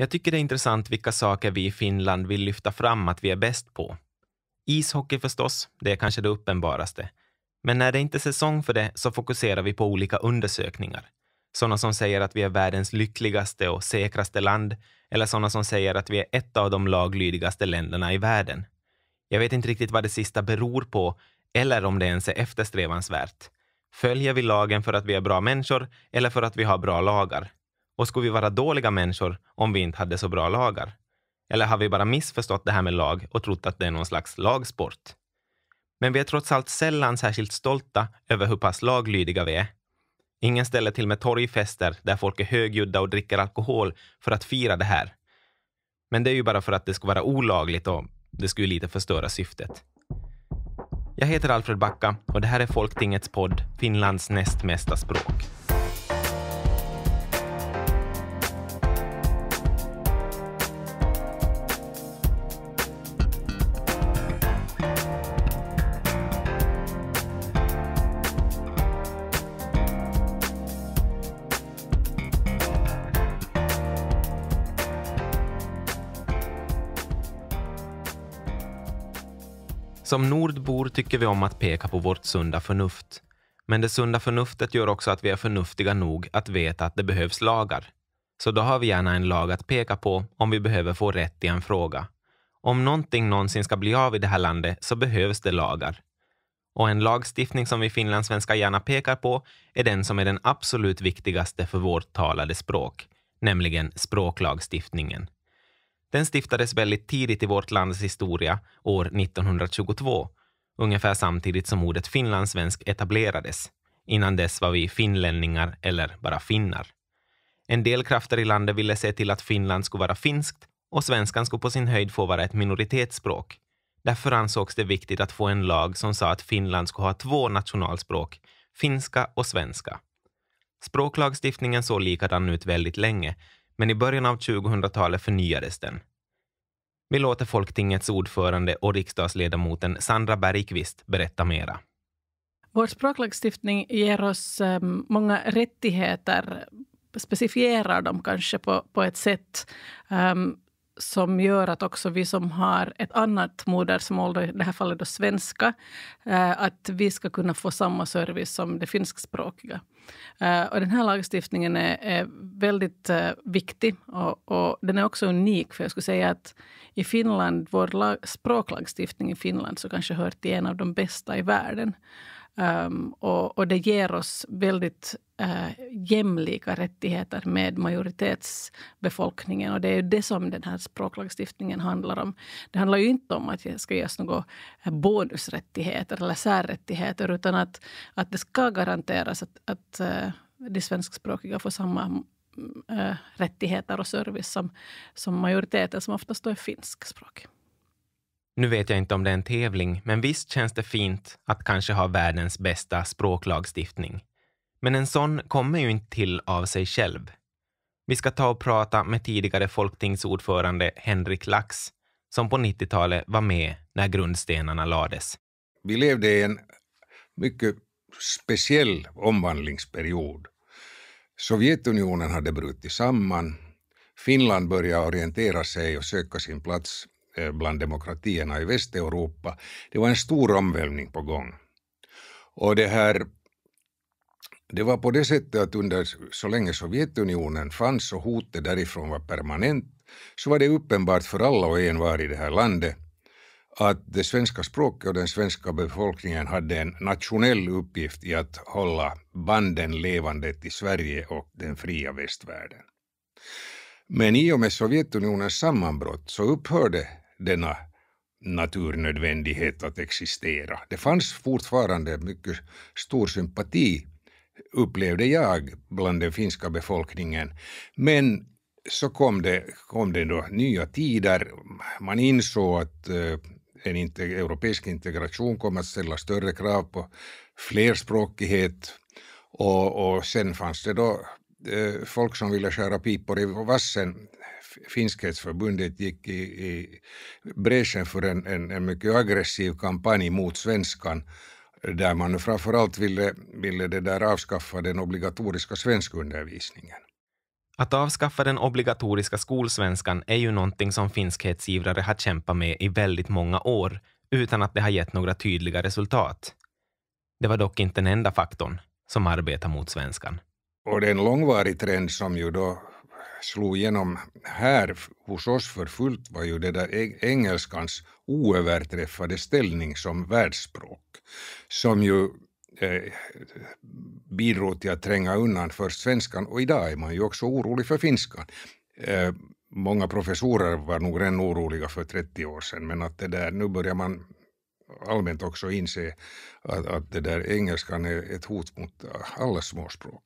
Jag tycker det är intressant vilka saker vi i Finland vill lyfta fram att vi är bäst på. Ishockey förstås, det är kanske det uppenbaraste. Men när det inte är säsong för det så fokuserar vi på olika undersökningar. Sådana som säger att vi är världens lyckligaste och säkraste land eller sådana som säger att vi är ett av de laglydigaste länderna i världen. Jag vet inte riktigt vad det sista beror på eller om det ens är eftersträvansvärt. Följer vi lagen för att vi är bra människor eller för att vi har bra lagar? Och skulle vi vara dåliga människor om vi inte hade så bra lagar? Eller har vi bara missförstått det här med lag och trott att det är någon slags lagsport? Men vi är trots allt sällan särskilt stolta över hur pass laglydiga vi är. Ingen ställer till med torgfester där folk är högljudda och dricker alkohol för att fira det här. Men det är ju bara för att det skulle vara olagligt och det skulle ju lite förstöra syftet. Jag heter Alfred Backa och det här är Folktingets podd, Finlands näst mesta språk. Som nordbor tycker vi om att peka på vårt sunda förnuft. Men det sunda förnuftet gör också att vi är förnuftiga nog att veta att det behövs lagar. Så då har vi gärna en lag att peka på om vi behöver få rätt i en fråga. Om någonting någonsin ska bli av i det här landet så behövs det lagar. Och en lagstiftning som vi finlandssvenskar gärna pekar på är den som är den absolut viktigaste för vårt talade språk, nämligen språklagstiftningen. Den stiftades väldigt tidigt i vårt lands historia, år 1922, ungefär samtidigt som ordet finlandssvensk etablerades. Innan dess var vi finlänningar eller bara finnar. En del krafter i landet ville se till att Finland skulle vara finskt och svenskan skulle på sin höjd få vara ett minoritetsspråk. Därför ansågs det viktigt att få en lag som sa att Finland skulle ha två nationalspråk, finska och svenska. Språklagstiftningen såg likadan ut väldigt länge, men i början av 2000-talet förnyades den. Vi låter Folktingets ordförande och riksdagsledamoten Sandra Bergqvist berätta mera. Vår språklagstiftning ger oss ehm, många rättigheter specifierar dem kanske på, på ett sätt um, som gör att också vi som har ett annat modersmål, i det här fallet då svenska, eh, att vi ska kunna få samma service som det finskspråkiga. Eh, och den här lagstiftningen är, är väldigt eh, viktig och, och, den är också unik. För jag skulle säga att i Finland, vår lag, språklagstiftning i Finland så kanske hör till en av de bästa i världen. Um, och, och, det ger oss väldigt uh, jämlika rättigheter med majoritetsbefolkningen. Och det är ju det som den här språklagstiftningen handlar om. Det handlar ju inte om att det ska ges några eh, bonusrättigheter eller särrättigheter utan att, att det ska garanteras att, att uh, de svenskspråkiga får samma äh, rättigheter och service som, som majoriteten, som oftast då är finskspråkig. Nu vet jag inte om det är en tävling, men visst känns det fint att kanske ha världens bästa språklagstiftning. Men en sån kommer ju inte till av sig själv. Vi ska ta och prata med tidigare folktingsordförande Henrik Lax som på 90-talet var med när grundstenarna lades. Vi levde i en mycket speciell omvandlingsperiod. Sovjetunionen hade brutit samman. Finland började orientera sig och söka sin plats Eh, bland demokratierna i Västeuropa. Det var en stor omvälvning på gång. Och det här det var på det sättet att under så länge Sovjetunionen fanns och hotet därifrån var permanent så var det uppenbart för alla och envar i det här landet att det svenska språket och den svenska befolkningen hade en nationell uppgift i att hålla banden levande till Sverige och den fria västvärlden. Men i och med Sovjetunionens sammanbrott så upphörde denna naturnödvändighet att existera. Det fanns fortfarande mycket stor sympati, upplevde jag, bland den finska befolkningen. Men så kom det, kom det då nya tider. Man insåg att eh, en inte, europeisk integration kommer att ställa större krav på flerspråkighet. Och, och sen fanns det då eh, folk som ville skära pipor i vassen Finskhetsförbundet gick i, i bräschen för en, en, en mycket aggressiv kampanj mot svenskan där man framförallt ville, ville det där avskaffa den obligatoriska svenskundervisningen. Att avskaffa den obligatoriska skolsvenskan är ju någonting som finskhetsivrare har kämpat med i väldigt många år utan att det har gett några tydliga resultat. Det var dock inte den enda faktorn som arbetar mot svenskan. Och det är en långvarig trend som ju då slog igenom här hos oss för fullt var ju det där engelskans oöverträffade ställning som världsspråk, som ju eh, bidrog till att tränga undan först svenskan och idag är man ju också orolig för finskan. Eh, många professorer var nog redan oroliga för 30 år sedan men att det där, nu börjar man allmänt också inse att, att det där engelskan är ett hot mot alla småspråk.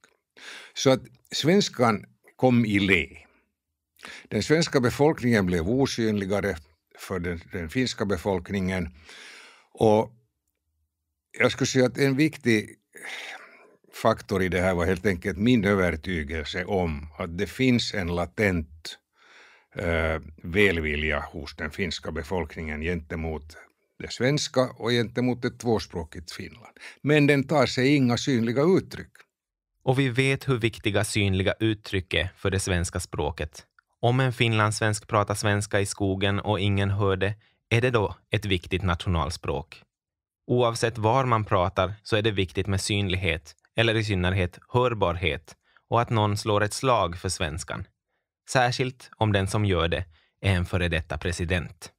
Så att svenskan kom i le. Den svenska befolkningen blev osynligare för den, den finska befolkningen och jag skulle säga att en viktig faktor i det här var helt enkelt min övertygelse om att det finns en latent eh, välvilja hos den finska befolkningen gentemot det svenska och gentemot det tvåspråkigt Finland. Men den tar sig inga synliga uttryck. Och vi vet hur viktiga synliga uttryck är för det svenska språket. Om en finlandssvensk pratar svenska i skogen och ingen hör det, är det då ett viktigt nationalspråk? Oavsett var man pratar så är det viktigt med synlighet, eller i synnerhet hörbarhet, och att någon slår ett slag för svenskan. Särskilt om den som gör det är en före detta president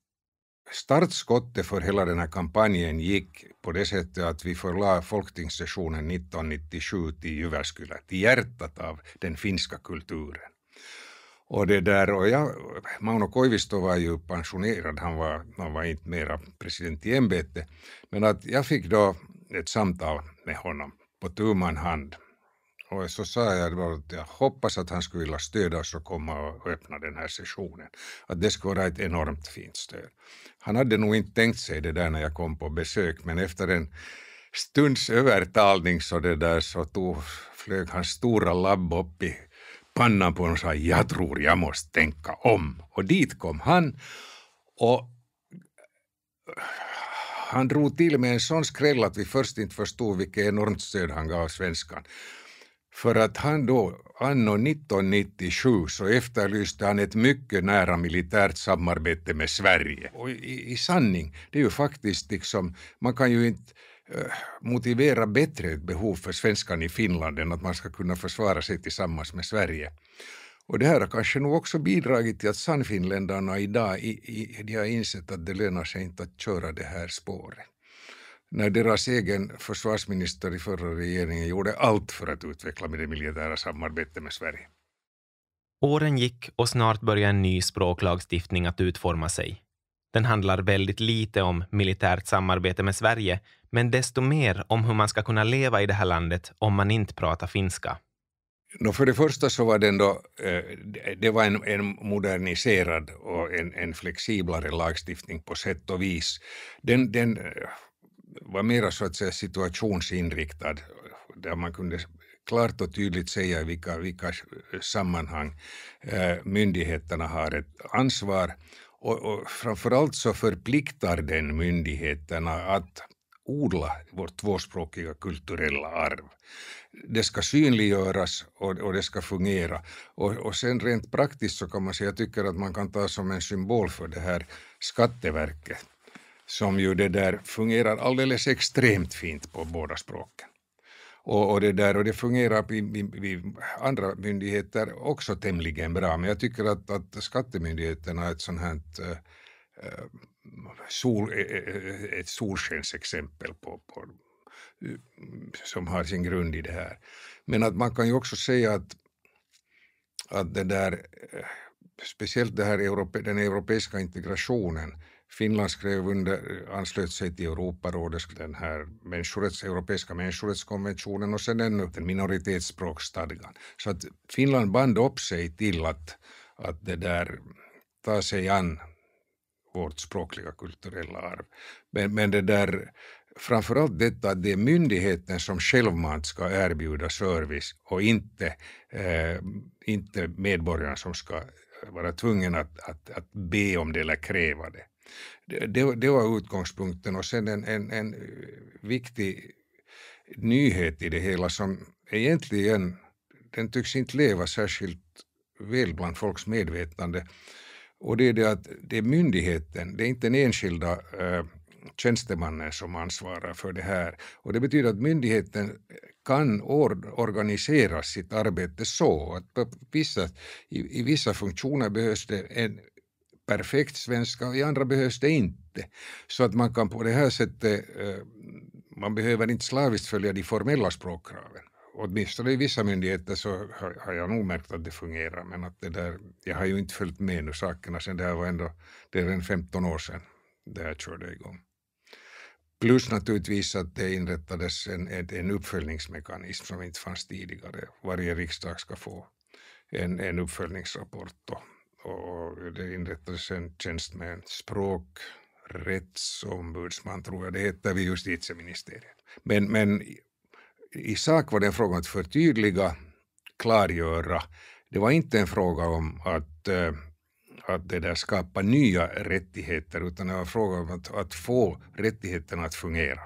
startskottet för hela den här kampanjen gick på det sättet att vi förlade folktingssessionen 1997 till Jyväskylä, till hjärtat av den finska kulturen. Och det där, och jag, Mauno Koivisto var ju pensionerad, han var, han var inte mera president i ämbete, men att jag fick då ett samtal med honom på tu hand och så sa jag att jag hoppas att han skulle vilja stödja oss och komma och öppna den här sessionen. Att det skulle vara ett enormt fint stöd. Han hade nog inte tänkt sig det där när jag kom på besök, men efter en stunds övertalning så, det där, så tog, flög hans stora labb upp i pannan på honom och sa jag tror jag måste tänka om. Och dit kom han. Och han drog till med en sån skräll att vi först inte förstod vilket enormt stöd han gav svenskan. För att han då, anno 1997, så efterlyste han ett mycket nära militärt samarbete med Sverige. Och i, i sanning, det är ju faktiskt liksom, man kan ju inte eh, motivera bättre ett behov för svenskan i Finland än att man ska kunna försvara sig tillsammans med Sverige. Och det här har kanske nog också bidragit till att sannfinländarna idag i, i, de har insett att det lönar sig inte att köra det här spåret när deras egen försvarsminister i förra regeringen gjorde allt för att utveckla med det militära samarbetet med Sverige. Åren gick och snart började en ny språklagstiftning att utforma sig. Den handlar väldigt lite om militärt samarbete med Sverige, men desto mer om hur man ska kunna leva i det här landet om man inte pratar finska. No, för det första så var den då, eh, det var en, en moderniserad och en, en, flexiblare lagstiftning på sätt och vis. Den, den eh, var mera så att säga situationsinriktad där man kunde klart och tydligt säga i vilka, vilka sammanhang eh, myndigheterna har ett ansvar. Och, och framförallt så förpliktar den myndigheterna att odla vårt tvåspråkiga kulturella arv. Det ska synliggöras och, och det ska fungera. Och, och sen rent praktiskt så kan man säga, jag tycker att man kan ta som en symbol för det här Skatteverket som ju det där fungerar alldeles extremt fint på båda språken. Och, och det där och det fungerar vid, andra myndigheter också tämligen bra, men jag tycker att, att skattemyndigheten har ett sånt här ett, eh, eh, sol, eh, ett solskensexempel på, på, som har sin grund i det här. Men att man kan ju också säga att, att det där, speciellt det här, den europeiska integrationen Finland skrev under, anslöt sig till Europarådets, den här människorätts, europeiska människorättskonventionen och sen ännu den minoritetsspråksstadgan. Så att Finland band upp sig till att, att det där ta sig an vårt språkliga kulturella arv. Men, men det där, framförallt detta att det är myndigheten som självmant ska erbjuda service och inte, eh, inte medborgarna som ska vara tvungen att, att, att be om det eller kräva det. Det, det var utgångspunkten och sen en, en, en eh, viktig nyhet i det hela som egentligen den tycks inte leva särskilt väl bland folks medvetande. Och det är det att det är myndigheten, det är inte den enskilda äh, tjänstemannen som ansvarar för det här. Och det betyder att myndigheten kan or organisera sitt arbete så att vissa, i, i, vissa funktioner behövs det en perfekt svenska och i andra behövs det inte. Så att man kan på det här sättet, eh, man behöver inte slaviskt följa de formella språkkraven. Åtminstone i vissa myndigheter så har jag nog märkt att det fungerar, men att det där, jag har ju inte följt med nu sakerna sen det här var ändå, det är 15 år sedan det här körde igång. Plus naturligtvis att det inrättades en, en uppföljningsmekanism som inte fanns tidigare. Varje riksdag ska få en, en uppföljningsrapport och och det inrättades en tjänst med en språkrättsombudsman, tror jag det heter, vid justitieministeriet. Men, men i sak var det en fråga att förtydliga, klargöra. Det var inte en fråga om att, eh, att det där skapa nya rättigheter, utan det var en fråga om att, att få rättigheterna att fungera.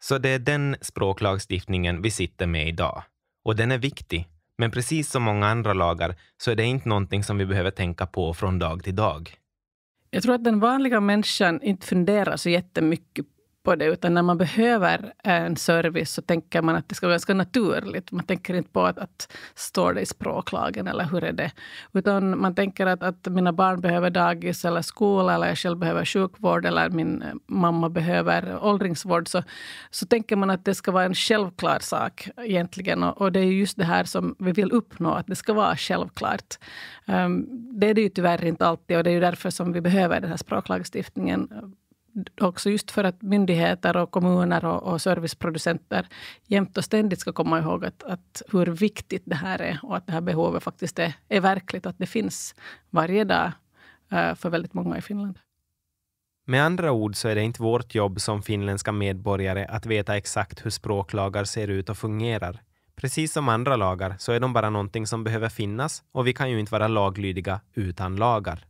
Så det är den språklagstiftningen vi sitter med idag. Och den är viktig men precis som många andra lagar så är det inte någonting som vi behöver tänka på från dag till dag. Jag tror att den vanliga människan inte funderar så jättemycket på det, utan när man behöver en service så tänker man att det ska vara ganska naturligt. Man tänker inte på att, att står det i språklagen eller hur är det? Utan man tänker att, att mina barn behöver dagis eller skola eller jag själv behöver sjukvård eller min eh, mamma behöver åldringsvård. Så, så tänker man att det ska vara en självklar sak egentligen. Och, och det är just det här som vi vill uppnå, att det ska vara självklart. Um, det är det ju tyvärr inte alltid och det är ju därför som vi behöver den här språklagstiftningen också just för att myndigheter och kommuner och, och, serviceproducenter jämt och ständigt ska komma ihåg att, att hur viktigt det här är och att det här behovet faktiskt är, är verkligt och att det finns varje dag eh, för väldigt många i Finland. Med andra ord så är det inte vårt jobb som finländska medborgare att veta exakt hur språklagar ser ut och fungerar. Precis som andra lagar så är de bara någonting som behöver finnas och vi kan ju inte vara laglydiga utan lagar.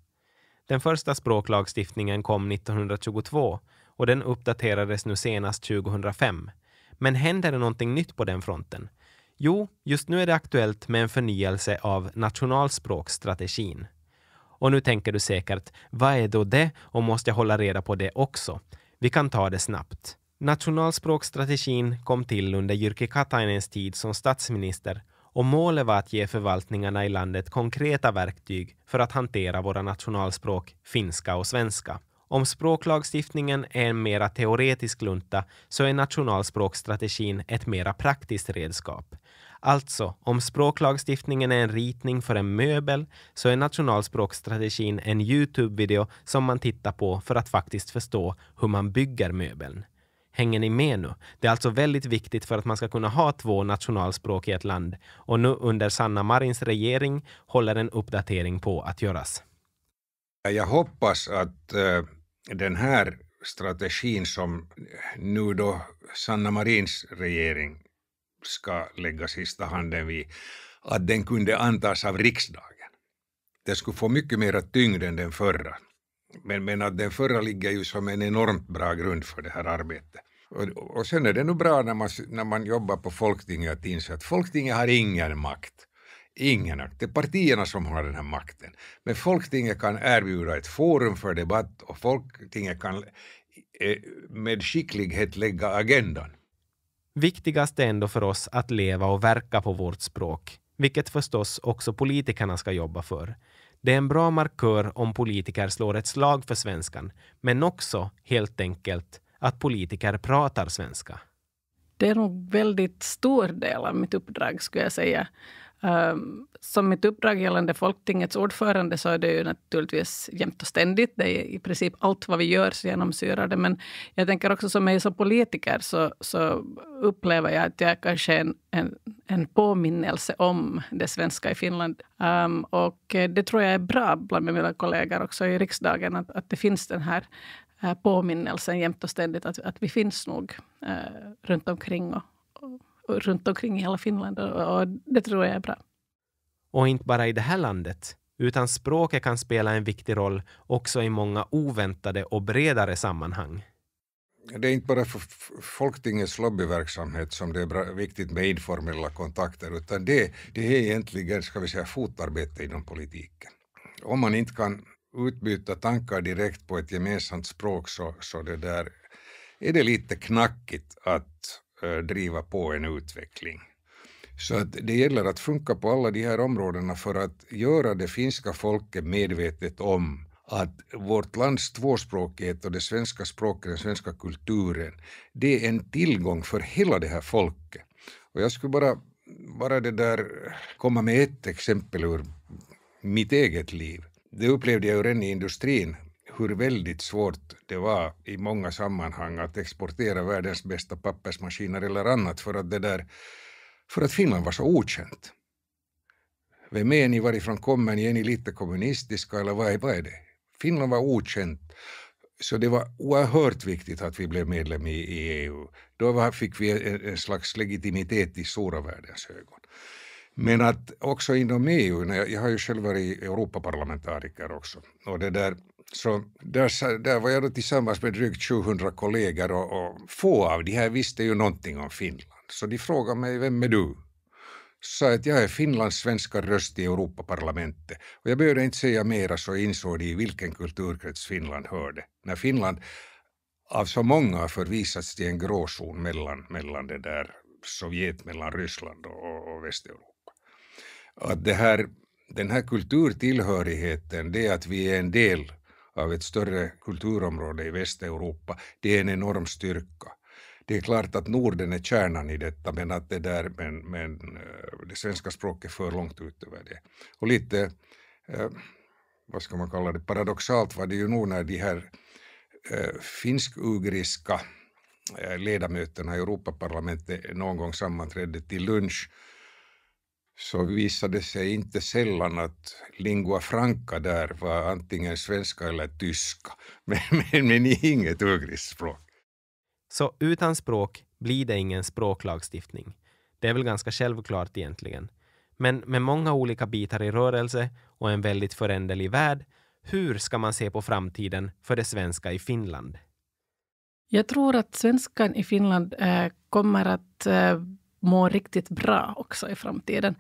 Den första språklagstiftningen kom 1922 och den uppdaterades nu senast 2005. Men händer det någonting nytt på den fronten? Jo, just nu är det aktuellt med en förnyelse av nationalspråkstrategin. Och nu tänker du säkert, vad är då det och måste jag hålla reda på det också? Vi kan ta det snabbt. Nationalspråkstrategin kom till under Jyrki Katainens tid som statsminister och målet var att ge förvaltningarna i landet konkreta verktyg för att hantera våra nationalspråk finska och svenska. Om språklagstiftningen är en mera teoretisk lunta så är nationalspråkstrategin ett mera praktiskt redskap. Alltså, om språklagstiftningen är en ritning för en möbel så är nationalspråkstrategin en Youtube-video som man tittar på för att faktiskt förstå hur man bygger möbeln. Hänger ni med nu? Det är alltså väldigt viktigt för att man ska kunna ha två nationalspråk i ett land och nu under Sanna Marins regering håller en uppdatering på att göras. Jag hoppas att uh, den här strategin som nu då Sanna Marins regering ska lägga sista handen vid, att den kunde antas av riksdagen. Det skulle få mycket mera tyngd än den förra. Men, men att den förra ligger ju som en enormt bra grund för det här arbetet. Och, och sen är det nog bra när man, när man jobbar på Folktinget att inse att Folktinget har ingen makt. Ingen makt. Det är partierna som har den här makten. Men Folktinget kan erbjuda ett forum för debatt och Folktinget kan eh, med skicklighet lägga agendan. Viktigast är ändå för oss att leva och verka på vårt språk, vilket förstås också politikerna ska jobba för. Det är en bra markör om politiker slår ett slag för svenskan, men också helt enkelt att politiker pratar svenska. Det är nog väldigt stor del av mitt uppdrag, skulle jag säga. Ehm, som mitt uppdrag gällande Folktingets ordförande så är det ju naturligtvis jämt och ständigt. Det är i princip allt vad vi gör så genomsyrar det. Men jag tänker också som är som politiker så, så upplever jag att jag kanske är en, en en påminnelse om det svenska i Finland. Um, och eh, det tror jag är bra bland mina kollegor också i riksdagen att, att det finns den här eh, påminnelsen jämt och ständigt att, att vi finns nog uh, runt omkring och, och, runt omkring i hela Finland. Och, och det tror jag är bra. Och inte bara i det här landet, utan språket kan spela en viktig roll också i många oväntade och bredare sammanhang det är inte bara för Folktingets lobbyverksamhet som det är viktigt med informella kontakter, utan det, det är egentligen, ska vi säga, fotarbete inom politiken. Om man inte kan utbyta tankar direkt på ett gemensamt språk så, så det där, är det lite knackigt att äh, driva på en utveckling. Så att det gäller att funka på alla de här områdena för att göra det finska folket medvetet om att vårt lands tvåspråkighet och det svenska språket, den svenska kulturen, det är en tillgång för hela det här folket. Och jag skulle bara, bara det där, komma med ett exempel ur mitt eget liv. Det upplevde jag ju redan i industrin hur väldigt svårt det var i många sammanhang att exportera världens bästa pappersmaskiner eller annat för att det där, för att Finland var så okänt. Vem är ni, varifrån kommer ni, är ni lite kommunistiska eller vad är, vad är det? Finland var okänt. Så det var oerhört viktigt att vi blev medlem i, i EU. Då fick vi en, en slags legitimitet i stora världens ögon. Men att också inom EU, jag, jag har ju själv varit Europaparlamentariker också, och det där, så där, där var jag då tillsammans med drygt 700 kollegor och, och få av de här visste ju någonting om Finland. Så de frågade mig, vem är du? sa att jag är Finlands svenska röst i Europaparlamentet och jag behövde inte säga mera så insåg de i vilken kulturkrets Finland hörde. När Finland av så många har förvisats till en gråzon mellan, mellan det där Sovjet, mellan Ryssland och, och Västeuropa. Att det här, den här kulturtillhörigheten, det att vi är en del av ett större kulturområde i Västeuropa, det är en enorm styrka det är klart att Norden är kärnan i detta, men att det där, men, men eh, det svenska språket för långt utöver det. Och lite, eh, vad ska man kalla det, paradoxalt var det ju nog när de här eh, finsk-ugriska ledamöterna i Europaparlamentet någon gång sammanträdde till lunch så visade sig inte sällan att lingua franca där var antingen svenska eller tyska, men, men, men inget ugriskt språk. Så utan språk blir det ingen språklagstiftning. Det är väl ganska självklart egentligen. Men med många olika bitar i rörelse och en väldigt föränderlig värld, hur ska man se på framtiden för det svenska i Finland? Jag tror att svenskan i Finland eh, kommer att eh, må riktigt bra också i framtiden.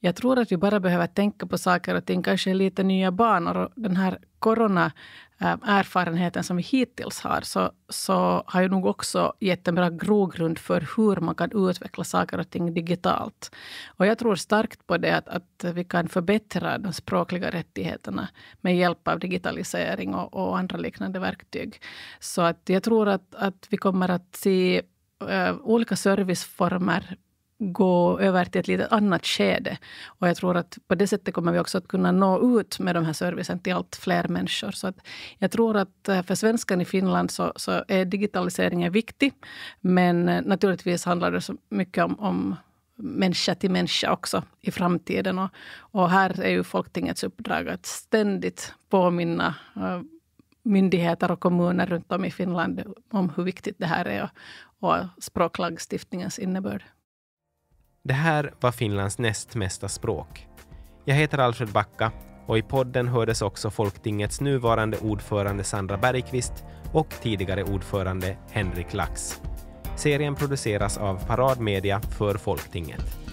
Jag tror att vi bara behöver tänka på saker och ting, kanske lite nya banor. Den här corona Äh, erfarenheten som vi hittills har så, så har ju nog också gett en bra grogrund för hur man kan utveckla saker och ting digitalt. Och jag tror starkt på det att, att vi kan förbättra de språkliga rättigheterna med hjälp av digitalisering och, och andra liknande verktyg. Så att jag tror att, att vi kommer att se äh, olika serviceformer gå över till ett lite annat skede. Och jag tror att på det sättet kommer vi också att kunna nå ut med den här servicen till allt fler människor. Så att jag tror att eh, för svenskan i Finland så, så är digitaliseringen viktig. Men eh, naturligtvis handlar det så mycket om, om människa till människa också i framtiden. Och, och här är ju Folktingets uppdrag att ständigt påminna eh, myndigheter och kommuner runt om i Finland om hur viktigt det här är och, och språklagstiftningens innebörd. Det här var Finlands näst mesta språk. Jag heter Alfred Backa och i podden hördes också Folktingets nuvarande ordförande Sandra Bergqvist och tidigare ordförande Henrik Lax. Serien produceras av Parad Media för Folktinget.